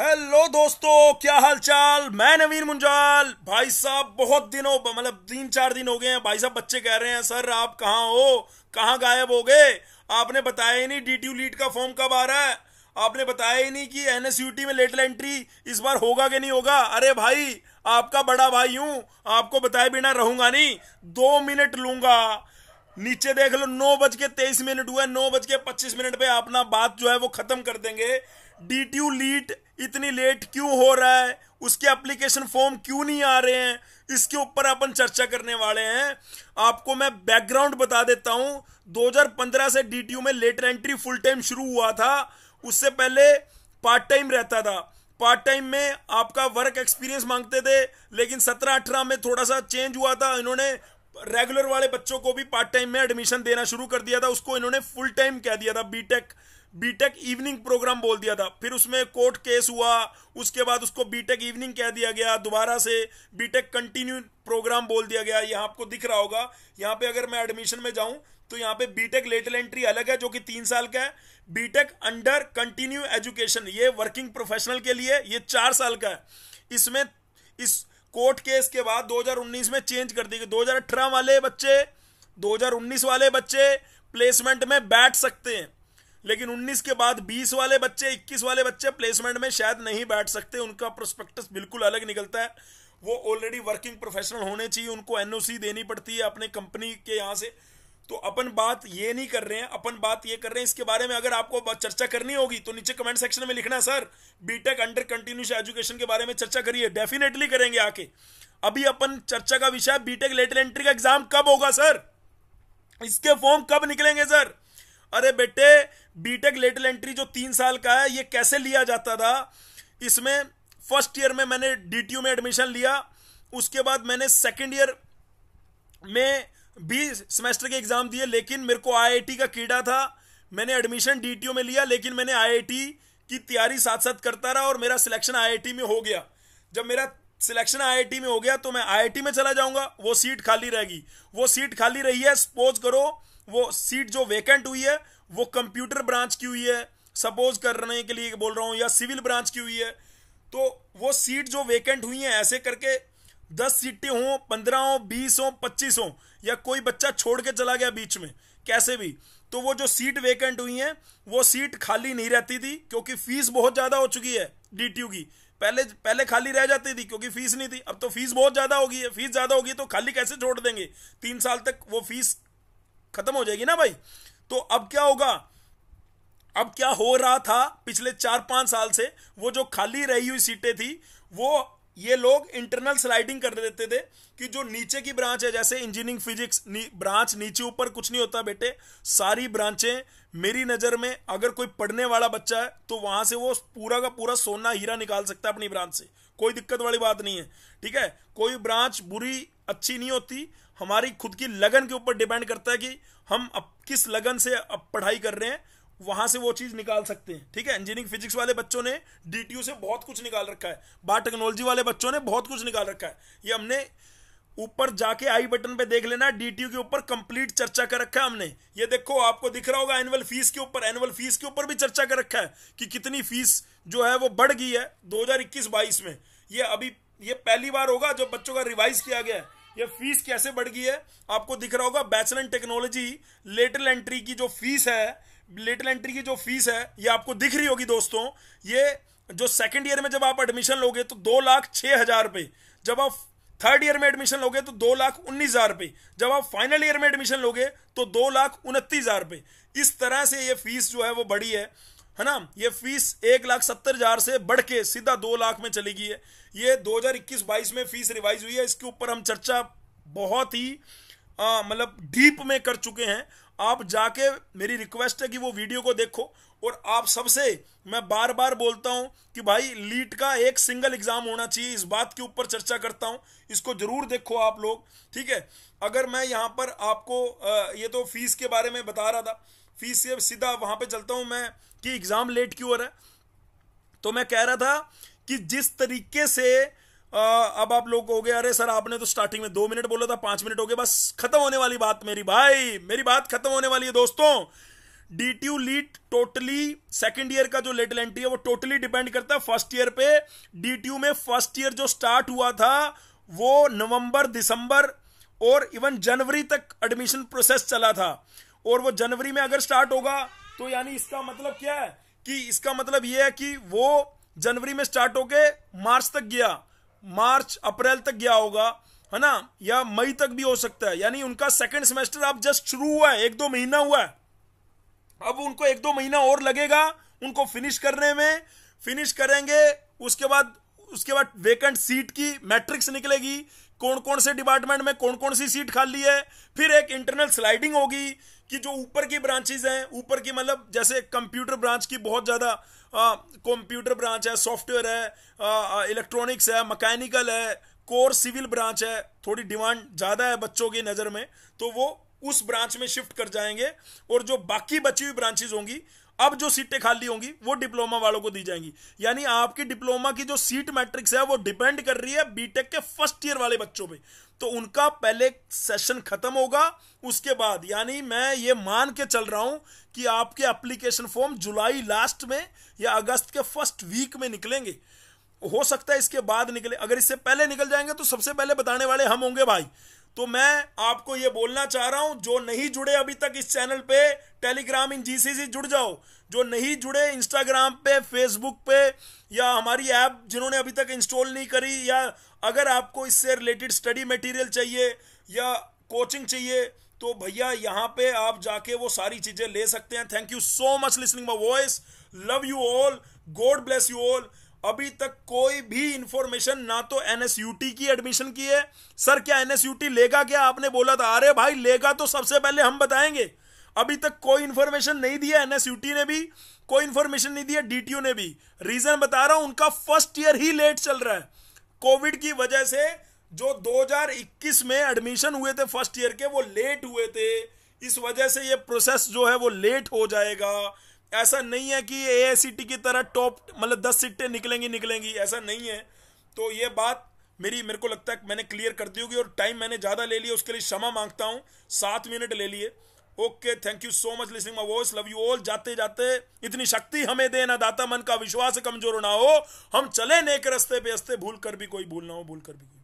hello दोस्तों क्या हालचाल मैं नवीन मुंजाल भाई साहब बहुत दिनों मतलब तीन चार दिन हो गए हैं भाई साहब बच्चे कह रहे हैं सर आप कहाँ हो कहाँ गायब हो गए आपने बताया ही नहीं डी टी लीड का फॉर्म कब आ रहा है आपने बताया ही नहीं कि टी में लेटर एंट्री इस बार होगा कि नहीं होगा अरे भाई आपका बड़ा भाई हूं आपको बताए बिना रहूंगा नहीं दो मिनट लूंगा नीचे देख लो नौ बज के तेईस मिनट हुए नौ बज के पच्चीस मिनट पे अपना बात जो है वो खत्म कर देंगे डी टी यू लीट इतनी लेट क्यों हो रहा है उसके एप्लीकेशन फॉर्म क्यों नहीं आ रहे हैं इसके ऊपर अपन चर्चा करने वाले हैं आपको मैं बैकग्राउंड बता देता हूं 2015 से डी में लेटर एंट्री फुल टाइम शुरू हुआ था उससे पहले पार्ट टाइम रहता था पार्ट टाइम में आपका वर्क एक्सपीरियंस मांगते थे लेकिन 17-18 में थोड़ा सा चेंज हुआ था इन्होंने रेगुलर वाले बच्चों को भी पार्ट टाइम में एडमिशन देना शुरू कर दिया था उसको इन्होंने फुल टाइम कह दिया था बीटेक बीटेक इवनिंग प्रोग्राम बोल दिया था फिर उसमें कोर्ट केस हुआ उसके बाद उसको बीटेक इवनिंग कह दिया गया दोबारा से बीटेक कंटिन्यू प्रोग्राम बोल दिया गया यहाँ आपको दिख रहा होगा यहाँ पे अगर मैं एडमिशन में जाऊं तो यहाँ पे बीटेक लेटल एंट्री अलग है जो कि तीन साल का है बीटेक अंडर कंटिन्यू एजुकेशन ये वर्किंग प्रोफेशनल के लिए ये चार साल का है इसमें इस कोर्ट केस के बाद 2019 में चेंज कर दी गई दो वाले बच्चे 2019 वाले बच्चे प्लेसमेंट में बैठ सकते हैं लेकिन 19 के बाद 20 वाले बच्चे 21 वाले बच्चे प्लेसमेंट में शायद नहीं बैठ सकते उनका प्रोस्पेक्टस बिल्कुल अलग निकलता है वो ऑलरेडी वर्किंग प्रोफेशनल होने चाहिए उनको एनओसी देनी पड़ती है अपने कंपनी के यहाँ से तो अपन बात ये नहीं कर रहे हैं अपन बात ये कर रहे हैं इसके बारे में अगर आपको चर्चा करनी होगी तो नीचे कमेंट सेक्शन में लिखना sir BTech under continuous education के बारे में चर्चा करिए डेफिनेटली करेंगे आके अभी अपन चर्चा का विषय बीटेक लेटर एंट्री का एग्जाम कब होगा सर इसके फॉर्म कब निकलेंगे सर अरे बेटे बीटेक लेटर एंट्री जो तीन साल का है ये कैसे लिया जाता था इसमें फर्स्ट ईयर में मैंने डीटीयू में एडमिशन लिया उसके बाद मैंने सेकेंड ईयर में बी सेमेस्टर के एग्जाम दिए लेकिन मेरे को आईआईटी का कीड़ा था मैंने एडमिशन डीटीओ में लिया लेकिन मैंने आईआईटी की तैयारी साथ साथ करता रहा और मेरा सिलेक्शन आईआईटी में हो गया जब मेरा सिलेक्शन आईआईटी में हो गया तो मैं आईआईटी में चला जाऊंगा वो सीट खाली रहेगी वो सीट खाली रही है सपोज करो वो सीट जो वेकेंट हुई है वो कंप्यूटर ब्रांच की हुई है सपोज करने के लिए बोल रहा हूँ या सिविल ब्रांच की हुई है तो वो सीट जो वेकेंट हुई है ऐसे करके दस सीटें हों पंद्रह हों बीस हों पच्चीस हों या कोई बच्चा छोड़ के चला गया बीच में कैसे भी तो वो जो सीट वेकेंट हुई है वो सीट खाली नहीं रहती थी क्योंकि फीस बहुत ज़्यादा हो चुकी है डी की पहले पहले खाली रह जाती थी क्योंकि फीस नहीं थी अब तो फीस बहुत ज़्यादा होगी है फीस ज़्यादा होगी तो खाली कैसे छोड़ देंगे तीन साल तक वो फीस खत्म हो जाएगी ना भाई तो अब क्या होगा अब क्या हो रहा था पिछले चार पांच साल से वो जो खाली रही हुई सीटें थी वो ये लोग इंटरनल स्लाइडिंग कर देते थे कि जो नीचे की ब्रांच है जैसे इंजीनियरिंग फिजिक्स नी, ब्रांच नीचे ऊपर कुछ नहीं होता बेटे सारी ब्रांचें मेरी नज़र में अगर कोई पढ़ने वाला बच्चा है तो वहां से वो पूरा का पूरा सोना हीरा निकाल सकता है अपनी ब्रांच से कोई दिक्कत वाली बात नहीं है ठीक है कोई ब्रांच बुरी अच्छी नहीं होती हमारी खुद की लगन के ऊपर डिपेंड करता है कि हम अब किस लगन से अब पढ़ाई कर रहे हैं वहां से वो चीज निकाल सकते हैं ठीक है इंजीनियरिंग फिजिक्स वाले बच्चों ने डी से बहुत कुछ निकाल रखा है टेक्नोलॉजी वाले बच्चों ने बहुत कुछ निकाल रखा है ये हमने ऊपर जाके आई बटन पे देख लेना डी के ऊपर कंप्लीट चर्चा कर रखा है हमने ये देखो आपको दिख रहा होगा एनुअल फीस के ऊपर एनुअल फीस के ऊपर भी चर्चा कर रखा है कि कितनी फीस जो है वो बढ़ गई है दो हजार में ये अभी ये पहली बार होगा जब बच्चों का रिवाइज किया गया है ये फीस कैसे बढ़ गई है आपको दिख रहा होगा बैचलर टेक्नोलॉजी लेटरल एंट्री की जो फीस है लेटल एंट्री की जो फीस है ये आपको दिख रही होगी दोस्तों ये जो सेकंड ईयर में जब आप एडमिशन लोगे तो दो लाख छह हज़ार रुपए जब आप थर्ड ईयर में एडमिशन लोगे तो दो लाख उन्नीस हज़ार रुपए जब आप फाइनल ईयर में एडमिशन लोगे तो दो लाख उनतीस हज़ार रुपए इस तरह से ये फीस जो है वो बढ़ी है है ना ये फीस एक लाख सत्तर हजार से बढ़ के सीधा दो लाख में चली गई है ये दो हजार इक्कीस बाईस में फीस रिवाइज हुई है इसके ऊपर हम चर्चा बहुत ही मतलब डीप में कर चुके हैं आप जाके मेरी रिक्वेस्ट है कि वो वीडियो को देखो और आप सबसे मैं बार बार बोलता हूं कि भाई लीट का एक सिंगल एग्जाम होना चाहिए इस बात के ऊपर चर्चा करता हूं इसको जरूर देखो आप लोग ठीक है अगर मैं यहां पर आपको ये तो फीस के बारे में बता रहा था फीस से सीधा वहां पे चलता हूं मैं कि एग्जाम लेट क्यों हो रहा है तो मैं कह रहा था कि जिस तरीके से आ, अब आप लोग कहोगे अरे सर आपने तो स्टार्टिंग में दो मिनट बोला था पांच मिनट हो गए बस खत्म होने वाली बात मेरी भाई मेरी बात खत्म होने वाली है दोस्तों D T U LEET LEET totally second year का जो लेटल एंट्री है वो टोटली डिपेंड करता है फर्स्ट ईयर पे डी ट्यू में फर्स्ट ईयर जो स्टार्ट हुआ था वो नवंबर दिसंबर और इवन जनवरी तक एडमिशन प्रोसेस चला था और वो जनवरी में अगर स्टार्ट होगा तो यानी इसका मतलब क्या है कि इसका मतलब यह है कि वो जनवरी में स्टार्ट होके मार्च तक गया मार्च अप्रैल तक गया होगा है ना या मई तक भी हो सकता है यानी उनका सेकंड सेमेस्टर अब जस्ट शुरू हुआ है एक दो महीना हुआ है अब उनको एक दो महीना और लगेगा उनको फिनिश करने में फिनिश करेंगे उसके बाद उसके बाद वेकेंट सीट की मैट्रिक्स निकलेगी कौन कौन से डिपार्टमेंट में कौन कौन सी सीट खाली है फिर एक इंटरनल स्लाइडिंग होगी कि जो ऊपर की ब्रांचेज हैं ऊपर की मतलब जैसे कंप्यूटर ब्रांच की बहुत ज़्यादा कंप्यूटर ब्रांच है सॉफ्टवेयर है इलेक्ट्रॉनिक्स है मैकेनिकल है कोर सिविल ब्रांच है थोड़ी डिमांड ज़्यादा है बच्चों की नज़र में तो वो उस ब्रांच में शिफ्ट कर जाएंगे और जो बाकी बची हुई ब्रांचेज होंगी अब जो सीटें खाली होंगी वो डिप्लोमा वालों को दी जाएंगी यानी आपकी डिप्लोमा की जो सीट मैट्रिक्स है वो डिपेंड कर रही है बीटेक के फर्स्ट ईयर वाले बच्चों पे तो उनका पहले सेशन खत्म होगा उसके बाद यानी मैं ये मान के चल रहा हूं कि आपके एप्लीकेशन फॉर्म जुलाई लास्ट में या अगस्त के फर्स्ट वीक में निकलेंगे हो सकता है इसके बाद निकले अगर इससे पहले निकल जाएंगे तो सबसे पहले बताने वाले हम होंगे भाई तो मैं आपको यह बोलना चाह रहा हूं जो नहीं जुड़े अभी तक इस चैनल पे टेलीग्राम इन जीसी से जुड़ जाओ जो नहीं जुड़े इंस्टाग्राम पे फेसबुक पे या हमारी ऐप जिन्होंने अभी तक इंस्टॉल नहीं करी या अगर आपको इससे रिलेटेड स्टडी मटेरियल चाहिए या कोचिंग चाहिए तो भैया यहां पे आप जाके वो सारी चीजें ले सकते हैं thank you so much listening my voice love you all God bless you all अभी तक कोई भी इंफॉर्मेशन ना तो एनएसयूटी की एडमिशन की है सर क्या एनएसयूटी लेगा क्या आपने बोला था अरे भाई लेगा तो सबसे पहले हम बताएंगे अभी तक कोई इंफॉर्मेशन नहीं दिया एनएसयूटी ने भी कोई इंफॉर्मेशन नहीं दिया डीटीयू ने भी रीजन बता रहा हूं उनका फर्स्ट ईयर ही लेट चल रहा है कोविड की वजह से जो 2021 में एडमिशन हुए थे फर्स्ट ईयर के वो लेट हुए थे इस वजह से ये प्रोसेस जो है वो लेट हो जाएगा ऐसा नहीं है कि ए की तरह टॉप मतलब दस सीटें निकलेंगी निकलेंगी ऐसा नहीं है तो ये बात मेरी मेरे को लगता है मैंने क्लियर कर दी होगी और टाइम मैंने ज़्यादा ले लिया उसके लिए क्षमा मांगता हूँ सात मिनट ले लिए okay thank you so much listening my voice love you all जाते जाते इतनी शक्ति हमें दे ना दाता मन का विश्वास कमजोर ना हो हम चले नेक रस्ते पे हंसते भूल कर भी कोई भूल ना हो भूल कर भी कोई